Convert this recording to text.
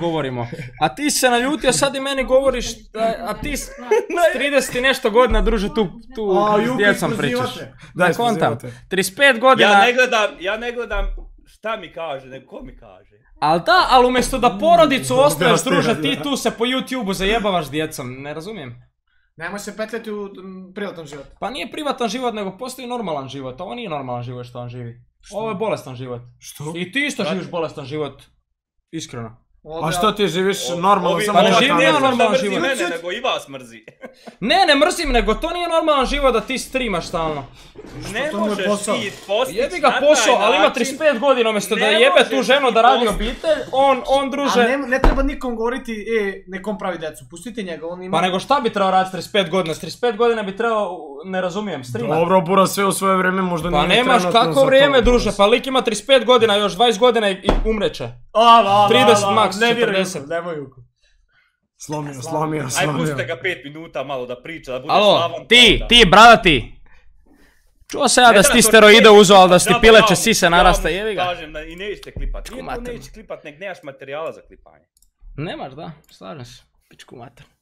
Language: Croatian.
govorimo. A ti se naljutio, sad i meni govoriš, a ti s 30 i nešto godina druže tu, tu s djecom pričaš. Da, kontam. 35 godina... Ja ne gledam, ja ne gledam šta mi kaže, nego ko mi kaže. Al da, ali umjesto da porodicu ostaješ druže, ti tu se po YouTubeu zajebavaš djecom, ne razumijem. Nemoj se petljati u privatan život. Pa nije privatan život, nego postoji normalan život, ovo nije normalan život što on živi. Ovo je bolestan život. Što? I ti isto živiš bolestan život. Iskreno. Pa što ti živiš normalno samo Pa ne živim normalno normalan život. mene, nego i vas mrzi. ne, ne mrzim, nego to nije normalan život da ti streamaš stalno. Ne možeš ti postići Jebi ga posao, ali ima 35 godina umjesto da jebe tu ženu da radi obitelj, on, druže... A ne, treba nikom govoriti, e, nekom pravi decu, pustite njega, on ima... Pa nego šta bi trebao raditi 35 godina? 35 godina bi trebao ne razumijem streamat. Dobro, bura sve u svoje vrijeme možda pa nemaš kako vrijeme, druže, pa lik ima 35 godina, još 20 godina i umreće. A, ala, 30 maks. max, ne 40. Nemoj moju. Slomio, slomio, slomio. Aj pustite ga 5 minuta malo da priča, da bude Alo, ti, ti, brada ti. Čuo se ja da si ti steroide uzeo, ali da si ti pileće sise narasta, jevi ga. Kažem da i nećete klipat. Ti to nećeš klipat, nek nemaš materijala za klipanje. Nemaš, da, slažem se. Pičku mater.